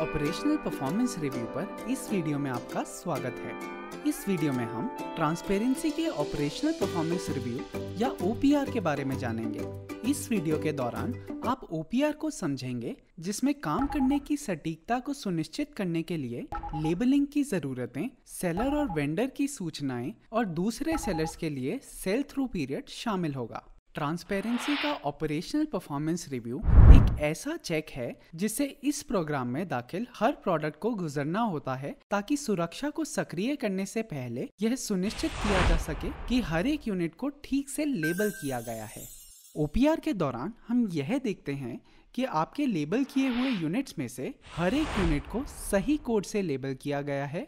operational performance review पर इस video में आपका स्वागत है इस वीडियो में हम ट्रांसपेरेंसी के ऑपरेशनल परफॉर्मेंस रिव्यू या ओ के बारे में जानेंगे इस वीडियो के दौरान आप ओ को समझेंगे जिसमें काम करने की सटीकता को सुनिश्चित करने के लिए लेबलिंग की ज़रूरतें सेलर और वेंडर की सूचनाएं और दूसरे सेलर्स के लिए सेल थ्रू पीरियड शामिल होगा ट्रांसपेरेंसी का ऑपरेशनल परफॉर्मेंस रिव्यू एक ऐसा चेक है जिसे इस प्रोग्राम में दाखिल हर प्रोडक्ट को गुजरना होता है ताकि सुरक्षा को सक्रिय करने से पहले यह सुनिश्चित किया जा सके कि हर एक यूनिट को ठीक से लेबल किया गया है ओपीआर के दौरान हम यह देखते हैं कि आपके लेबल किए हुए यूनिट्स में से हर एक यूनिट को सही कोड से लेबल किया गया है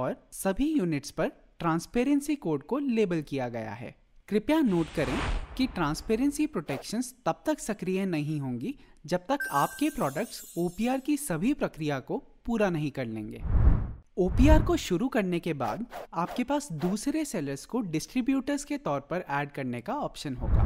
और सभी यूनिट्स पर ट्रांसपेरेंसी कोड को लेबल किया गया है कृपया नोट करें कि ट्रांसपेरेंसी प्रोटेक्शंस तब तक सक्रिय नहीं होंगी जब तक आपके प्रोडक्ट्स ओ की सभी प्रक्रिया को पूरा नहीं कर लेंगे ओ को शुरू करने के बाद आपके पास दूसरे सेलर्स को डिस्ट्रीब्यूटर्स के तौर पर ऐड करने का ऑप्शन होगा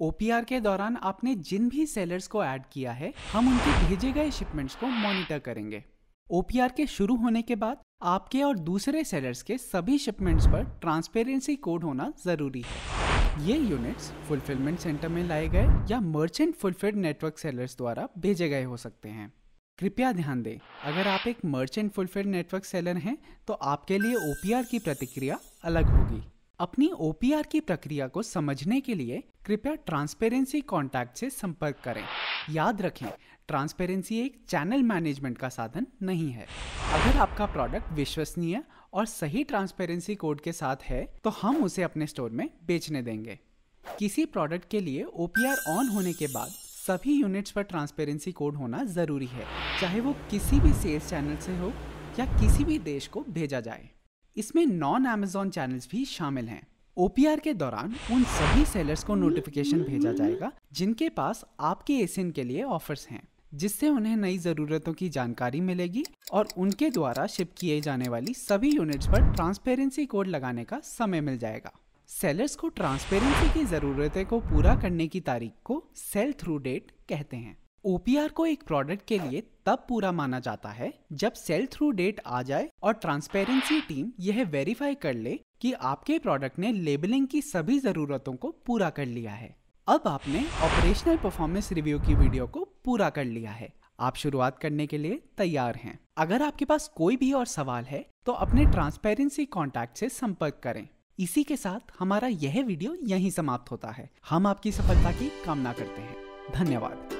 ओ के दौरान आपने जिन भी सेलर्स को ऐड किया है हम उनके भेजे गए शिपमेंट्स को मॉनिटर करेंगे ओपीआर के शुरू होने के बाद आपके और दूसरे सेलर्स के सभी शिपमेंट्स पर ट्रांसपेरेंसी कोड होना जरूरी है ये यूनिट्स फुलफिलमेंट सेंटर में लाए गए या मर्चेंट फुलफिल्ड नेटवर्क सेलर्स द्वारा भेजे गए हो सकते हैं कृपया ध्यान दें अगर आप एक मर्चेंट फुलफिल्ड नेटवर्क सेलर हैं तो आपके लिए ओपीआर की प्रतिक्रिया अलग होगी अपनी ओपीआर की प्रक्रिया को समझने के लिए कृपया ट्रांसपेरेंसी कॉन्टैक्ट से संपर्क करें याद रखें ट्रांसपेरेंसी एक चैनल मैनेजमेंट का साधन नहीं है अगर आपका प्रोडक्ट विश्वसनीय और सही ट्रांसपेरेंसी कोड के साथ है तो हम उसे अपने स्टोर में बेचने देंगे किसी प्रोडक्ट के लिए ओ ऑन होने के बाद सभी यूनिट्स पर ट्रांसपेरेंसी कोड होना ज़रूरी है चाहे वो किसी भी सेल्स चैनल से हो या किसी भी देश को भेजा जाए इसमें नॉन अमेजोन चैनल्स भी शामिल हैं ओ के दौरान उन सभी सेलर्स को नोटिफिकेशन भेजा जाएगा जिनके पास आपके एसिन के लिए ऑफर्स हैं जिससे उन्हें नई ज़रूरतों की जानकारी मिलेगी और उनके द्वारा शिप किए जाने वाली सभी यूनिट्स पर ट्रांसपेरेंसी कोड लगाने का समय मिल जाएगा सेलर्स को ट्रांसपेरेंसी की ज़रूरतें को पूरा करने की तारीख को सेल थ्रू डेट कहते हैं ओपीआर को एक प्रोडक्ट के लिए तब पूरा माना जाता है जब सेल थ्रू डेट आ जाए और ट्रांसपेरेंसी टीम यह वेरीफाई कर ले कि आपके प्रोडक्ट ने लेबलिंग की सभी ज़रूरतों को पूरा कर लिया है अब आपने ऑपरेशनल परफॉर्मेंस रिव्यू की वीडियो को पूरा कर लिया है आप शुरुआत करने के लिए तैयार हैं अगर आपके पास कोई भी और सवाल है तो अपने ट्रांसपेरेंसी कॉन्टैक्ट से संपर्क करें इसी के साथ हमारा यह वीडियो यहीं समाप्त होता है हम आपकी सफलता की कामना करते हैं धन्यवाद